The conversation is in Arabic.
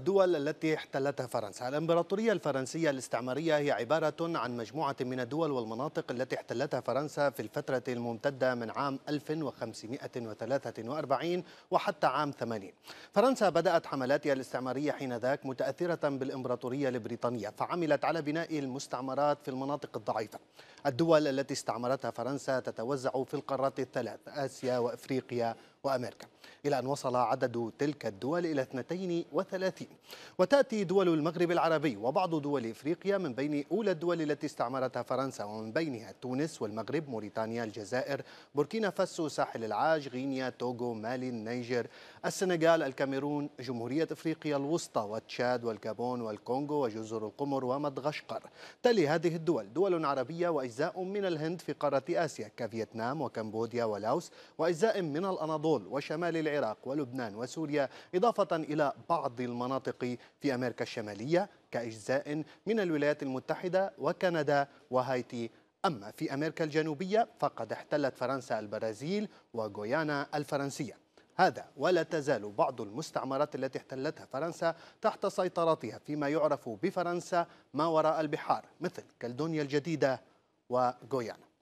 الدول التي احتلتها فرنسا الإمبراطورية الفرنسية الاستعمارية هي عبارة عن مجموعة من الدول والمناطق التي احتلتها فرنسا في الفترة الممتدة من عام 1543 وحتى عام 80 فرنسا بدأت حملاتها الاستعمارية حين ذاك متأثرة بالإمبراطورية البريطانية فعملت على بناء المستعمرات في المناطق الضعيفة الدول التي استعمرتها فرنسا تتوزع في القارات الثلاث آسيا وأفريقيا وأمريكا إلى أن وصل عدد تلك الدول إلى 32 وتأتي دول المغرب العربي وبعض دول إفريقيا من بين أولى الدول التي استعمرتها فرنسا ومن بينها تونس والمغرب موريتانيا الجزائر بوركينا فاسو ساحل العاج غينيا توغو مالي النيجر السنغال الكاميرون جمهورية إفريقيا الوسطى وتشاد والكابون والكونغو وجزر القمر ومدغشقر تلي هذه الدول دول عربية وأجزاء من الهند في قارة آسيا كفيتنام وكمبوديا ولاوس وأجزاء من الأناضول الأناضول وشمال العراق ولبنان وسوريا إضافة إلى بعض المناطق في أمريكا الشمالية كأجزاء من الولايات المتحدة وكندا وهايتي أما في أمريكا الجنوبية فقد احتلت فرنسا البرازيل وغويانا الفرنسية هذا ولا تزال بعض المستعمرات التي احتلتها فرنسا تحت سيطرتها فيما يعرف بفرنسا ما وراء البحار مثل كالدونيا الجديدة وغويانا